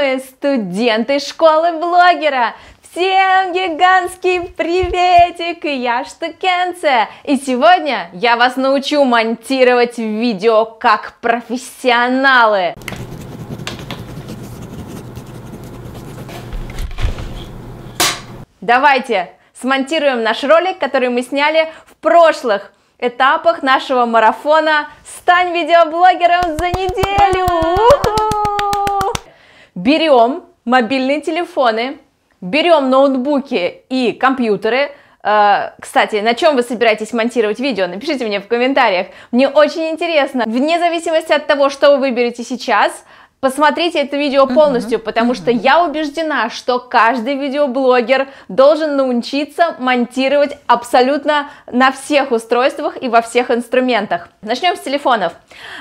мы студенты школы блогера. Всем гигантский приветик, я Штукенция, и сегодня я вас научу монтировать видео как профессионалы. Давайте смонтируем наш ролик, который мы сняли в прошлых этапах нашего марафона «Стань видеоблогером за неделю!» берем мобильные телефоны, берем ноутбуки и компьютеры. А, кстати, на чем вы собираетесь монтировать видео? Напишите мне в комментариях. Мне очень интересно. Вне зависимости от того, что вы выберете сейчас, Посмотрите это видео полностью, uh-huh, потому uh-huh. что я убеждена, что каждый видеоблогер должен научиться монтировать абсолютно на всех устройствах и во всех инструментах. Начнем с телефонов.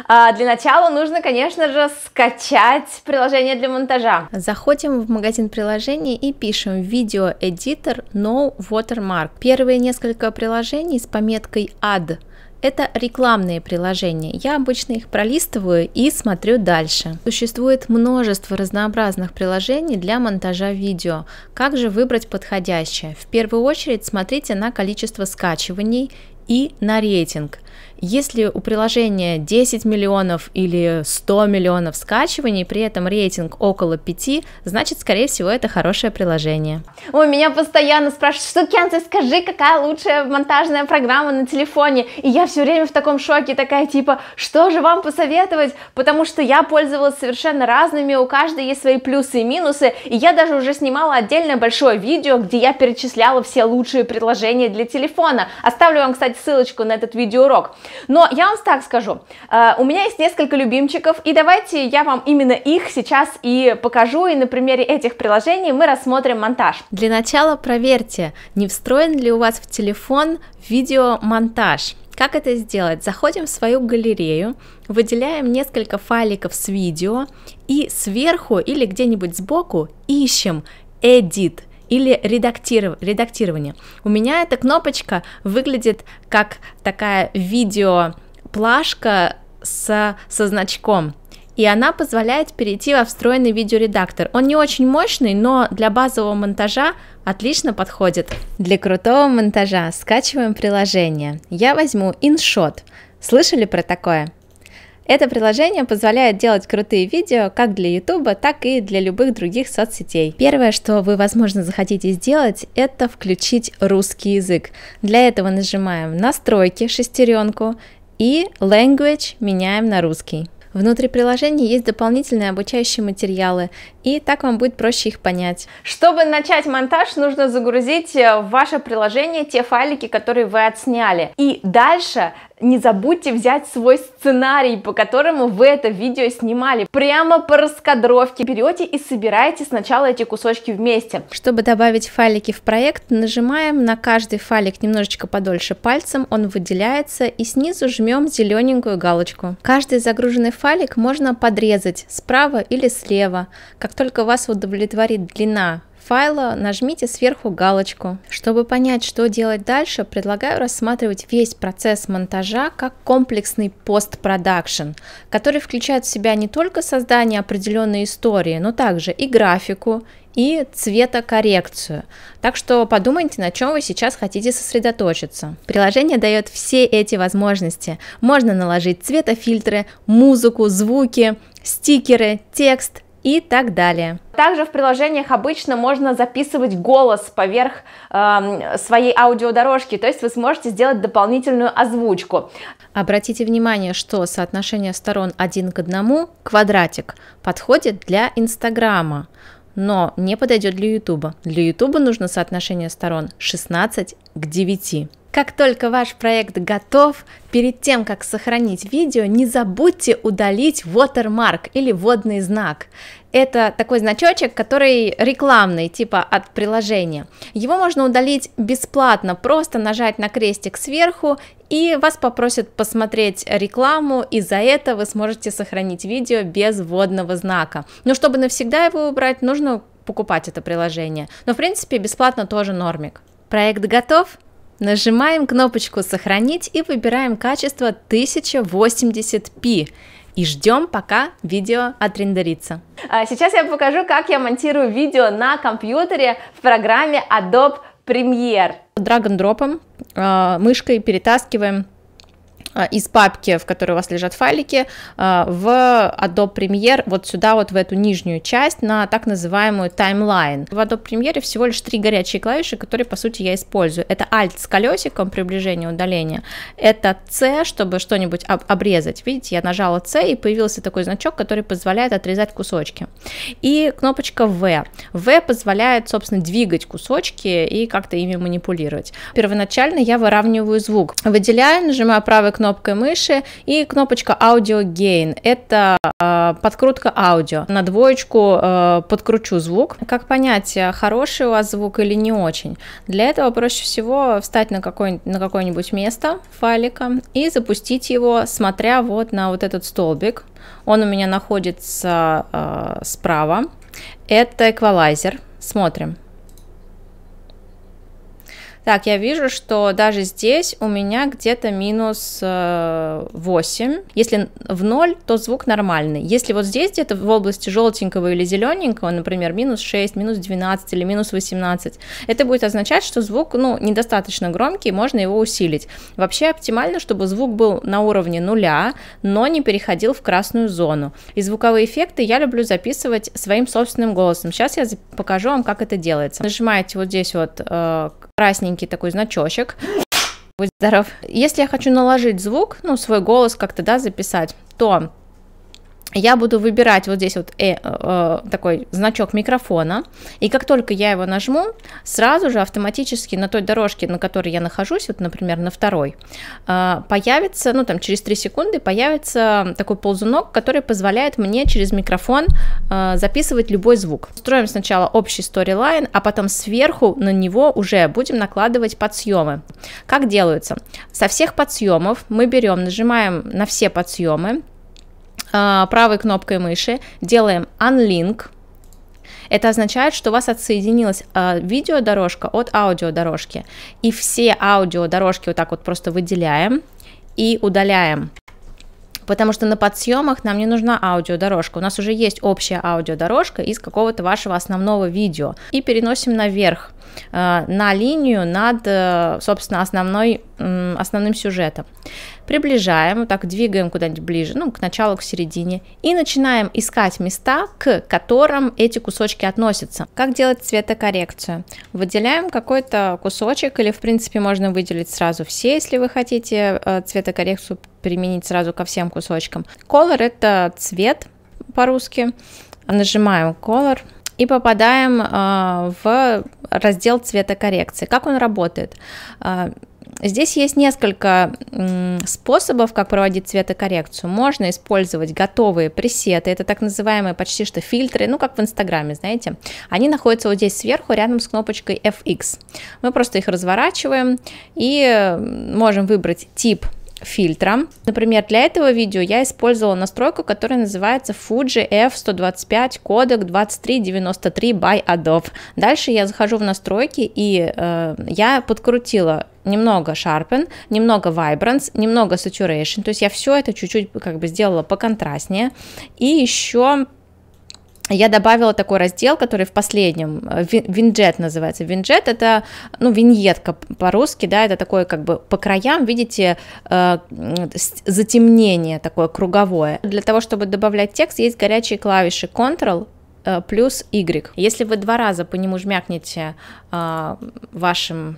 А, для начала нужно, конечно же, скачать приложение для монтажа. Заходим в магазин приложений и пишем видео видеоэдитор No Watermark. Первые несколько приложений с пометкой Add это рекламные приложения. Я обычно их пролистываю и смотрю дальше. Существует множество разнообразных приложений для монтажа видео. Как же выбрать подходящее? В первую очередь смотрите на количество скачиваний и на рейтинг. Если у приложения 10 миллионов или 100 миллионов скачиваний, при этом рейтинг около 5, значит, скорее всего, это хорошее приложение. Ой, меня постоянно спрашивают, что, Кензи, скажи, какая лучшая монтажная программа на телефоне? И я все время в таком шоке, такая типа, что же вам посоветовать? Потому что я пользовалась совершенно разными, у каждой есть свои плюсы и минусы, и я даже уже снимала отдельное большое видео, где я перечисляла все лучшие приложения для телефона. Оставлю вам, кстати, ссылочку на этот видеоурок. Но я вам так скажу, э, у меня есть несколько любимчиков, и давайте я вам именно их сейчас и покажу, и на примере этих приложений мы рассмотрим монтаж. Для начала проверьте, не встроен ли у вас в телефон видеомонтаж. Как это сделать? Заходим в свою галерею, выделяем несколько файликов с видео и сверху или где-нибудь сбоку ищем Edit или редактиров... редактирование. У меня эта кнопочка выглядит как такая видео плашка с, со значком, и она позволяет перейти во встроенный видеоредактор. Он не очень мощный, но для базового монтажа отлично подходит. Для крутого монтажа скачиваем приложение. Я возьму InShot. Слышали про такое? Это приложение позволяет делать крутые видео как для YouTube, так и для любых других соцсетей. Первое, что вы, возможно, захотите сделать, это включить русский язык. Для этого нажимаем «Настройки», «Шестеренку» и «Language» меняем на русский. Внутри приложения есть дополнительные обучающие материалы, и так вам будет проще их понять. Чтобы начать монтаж, нужно загрузить э, в ваше приложение те файлики, которые вы отсняли. И дальше не забудьте взять свой сценарий, по которому вы это видео снимали. Прямо по раскадровке берете и собираете сначала эти кусочки вместе. Чтобы добавить файлики в проект, нажимаем на каждый файлик немножечко подольше пальцем, он выделяется, и снизу жмем зелененькую галочку. Каждый загруженный файлик можно подрезать справа или слева. Как только вас удовлетворит длина файла нажмите сверху галочку. Чтобы понять, что делать дальше, предлагаю рассматривать весь процесс монтажа как комплексный постпродакшн, который включает в себя не только создание определенной истории, но также и графику, и цветокоррекцию. Так что подумайте, на чем вы сейчас хотите сосредоточиться. Приложение дает все эти возможности. Можно наложить цветофильтры, музыку, звуки, стикеры, текст – и так далее. Также в приложениях обычно можно записывать голос поверх э, своей аудиодорожки, то есть вы сможете сделать дополнительную озвучку. Обратите внимание, что соотношение сторон один к одному квадратик подходит для Инстаграма, но не подойдет для Ютуба. Для Ютуба нужно соотношение сторон 16 к 9. Как только ваш проект готов, перед тем, как сохранить видео, не забудьте удалить watermark или водный знак. Это такой значочек, который рекламный, типа от приложения. Его можно удалить бесплатно, просто нажать на крестик сверху, и вас попросят посмотреть рекламу, и за это вы сможете сохранить видео без водного знака. Но чтобы навсегда его убрать, нужно покупать это приложение. Но в принципе бесплатно тоже нормик. Проект готов? Нажимаем кнопочку «Сохранить» и выбираем качество 1080p и ждем, пока видео отрендерится. А сейчас я покажу, как я монтирую видео на компьютере в программе Adobe Premiere. Драг-н-дропом, а, мышкой перетаскиваем а, из папки, в которой у вас лежат файлики, а, в Adobe Premiere, вот сюда, вот в эту нижнюю часть, на так называемую таймлайн. В Adobe Premiere всего лишь три горячие клавиши, которые, по сути, я использую. Это Alt с колесиком, приближение, удаление. Это C, чтобы что-нибудь об обрезать. Видите, я нажала C, и появился такой значок, который позволяет отрезать кусочки. И кнопочка V. V позволяет, собственно, двигать кусочки и как-то ими манипулировать. Первоначально я выравниваю звук. Выделяю, нажимаю правой правой кнопкой мыши и кнопочка Audio Gain. Это э, подкрутка аудио. На двоечку э, подкручу звук. Как понять, а, хороший у вас звук или не очень? Для этого проще всего встать на, какой, на какое-нибудь место файлика и запустить его, смотря вот на вот этот столбик. Он у меня находится э, справа. Это эквалайзер. Смотрим. Так, я вижу, что даже здесь у меня где-то минус 8. Э, Если в 0, то звук нормальный. Если вот здесь где-то в области желтенького или зелененького, например, минус 6, минус 12 или минус 18, это будет означать, что звук, ну, недостаточно громкий, можно его усилить. Вообще оптимально, чтобы звук был на уровне нуля, но не переходил в красную зону. И звуковые эффекты я люблю записывать своим собственным голосом. Сейчас я покажу вам, как это делается. Нажимаете вот здесь вот э, красненький такой значочек. Будь здоров. Если я хочу наложить звук, ну, свой голос как-то, да, записать, то я буду выбирать вот здесь вот э, э, э, такой значок микрофона, и как только я его нажму, сразу же автоматически на той дорожке, на которой я нахожусь, вот, например, на второй, э, появится, ну там через 3 секунды появится такой ползунок, который позволяет мне через микрофон э, записывать любой звук. Строим сначала общий сторилайн, а потом сверху на него уже будем накладывать подсъемы. Как делается? Со всех подсъемов мы берем, нажимаем на все подсъемы, а, правой кнопкой мыши делаем unlink. Это означает, что у вас отсоединилась э, видеодорожка от аудиодорожки. И все аудиодорожки вот так вот просто выделяем и удаляем. Потому что на подсъемах нам не нужна аудиодорожка. У нас уже есть общая аудиодорожка из какого-то вашего основного видео. И переносим наверх Э, на линию над, э, собственно, основной, основным сюжетом. Приближаем, вот так двигаем куда-нибудь ближе, ну, к началу, к середине, и начинаем искать места, к которым эти кусочки относятся. Как делать цветокоррекцию? Выделяем какой-то кусочек, или, в принципе, можно выделить сразу все, если вы хотите э, цветокоррекцию применить сразу ко всем кусочкам. Color – это цвет по-русски. Нажимаем Color – и попадаем э, в раздел цветокоррекции. Как он работает? Э, здесь есть несколько способов, как проводить цветокоррекцию. Можно использовать готовые пресеты, это так называемые почти что фильтры, ну как в Инстаграме, знаете. Они находятся вот здесь сверху, рядом с кнопочкой FX. Мы просто их разворачиваем и можем выбрать тип фильтра. Например, для этого видео я использовала настройку, которая называется Fuji F125 кодек 2393 by Adobe. Дальше я захожу в настройки и э, я подкрутила немного Sharpen, немного Vibrance, немного Saturation, то есть я все это чуть-чуть как бы сделала поконтрастнее, и еще я добавила такой раздел, который в последнем, э, винджет называется. Винджет это, ну, виньетка по-русски, да, это такое как бы по краям, видите, э, затемнение такое круговое. Для того, чтобы добавлять текст, есть горячие клавиши Ctrl э, плюс Y. Если вы два раза по нему жмякнете а, вашим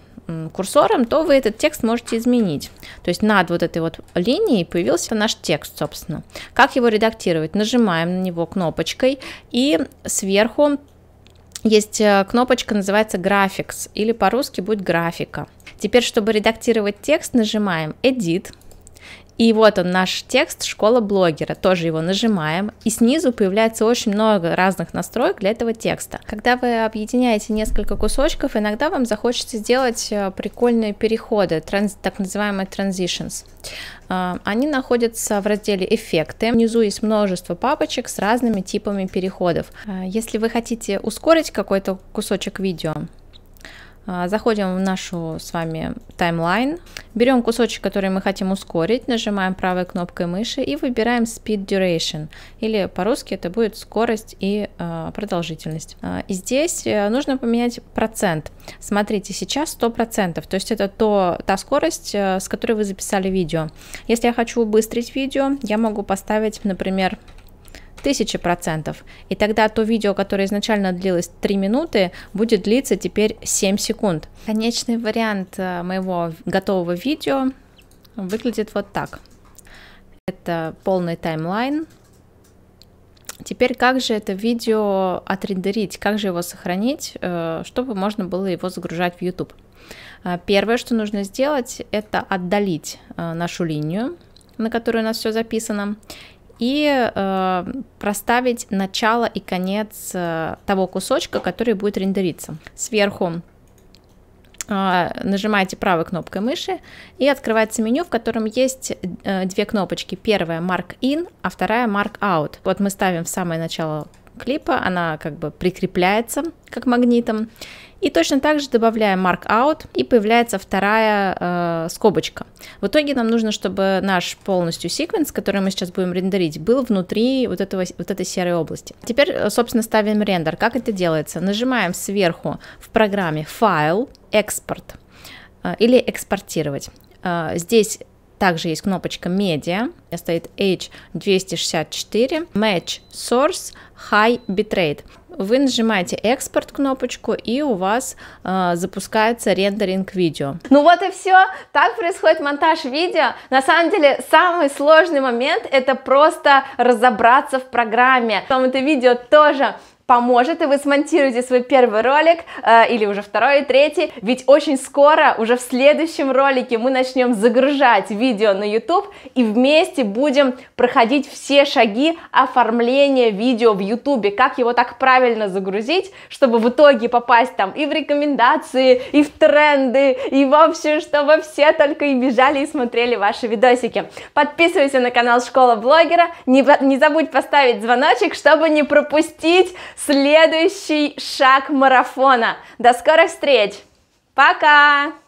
курсором, то вы этот текст можете изменить. То есть над вот этой вот линией появился наш текст, собственно. Как его редактировать? Нажимаем на него кнопочкой и сверху есть э, кнопочка, называется «Graphics» или по-русски будет «Графика». Теперь, чтобы редактировать текст, нажимаем «Edit», и вот он, наш текст «Школа блогера». Тоже его нажимаем. И снизу появляется очень много разных настроек для этого текста. Когда вы объединяете несколько кусочков, иногда вам захочется сделать э, прикольные переходы, транз, так называемые transitions. Э, они находятся в разделе «Эффекты». Внизу есть множество папочек с разными типами переходов. Э, если вы хотите ускорить какой-то кусочек видео, а, заходим в нашу с вами таймлайн, берем кусочек, который мы хотим ускорить, нажимаем правой кнопкой мыши и выбираем Speed Duration, или по-русски это будет скорость и э, продолжительность. А, и здесь э, нужно поменять процент. Смотрите, сейчас 100%, то есть это то, та скорость, э, с которой вы записали видео. Если я хочу убыстрить видео, я могу поставить, например, тысячи процентов. И тогда то видео, которое изначально длилось 3 минуты, будет длиться теперь 7 секунд. Конечный вариант э, моего готового видео выглядит вот так. Это полный таймлайн. Теперь как же это видео отрендерить, как же его сохранить, э, чтобы можно было его загружать в YouTube. Э, первое, что нужно сделать, это отдалить нашу линию, на которой у нас все записано, и э, проставить начало и конец э, того кусочка, который будет рендериться. Сверху э, нажимаете правой кнопкой мыши и открывается меню, в котором есть э, две кнопочки. Первая Mark In, а вторая Mark Out. Вот мы ставим в самое начало клипа, она как бы прикрепляется как магнитом. И точно так же добавляем markout, и появляется вторая э, скобочка. В итоге нам нужно, чтобы наш полностью секвенс, который мы сейчас будем рендерить, был внутри вот, этого, вот этой серой области. Теперь, э, собственно, ставим рендер. Как это делается? Нажимаем сверху в программе «Файл», «Экспорт» э, или «Экспортировать». Э, здесь также есть кнопочка «Медиа», стоит H264, Match Source, High Bitrate вы нажимаете экспорт кнопочку, и у вас э, запускается рендеринг видео. Ну вот и все, так происходит монтаж видео. На самом деле самый сложный момент это просто разобраться в программе. Там это видео тоже поможет, и вы смонтируете свой первый ролик, э, или уже второй, и третий, ведь очень скоро, уже в следующем ролике мы начнем загружать видео на YouTube, и вместе будем проходить все шаги оформления видео в YouTube, как его так правильно загрузить, чтобы в итоге попасть там и в рекомендации, и в тренды, и в общем, чтобы все только и бежали и смотрели ваши видосики. Подписывайся на канал Школа Блогера, не, не забудь поставить звоночек, чтобы не пропустить следующий шаг марафона. До скорых встреч! Пока!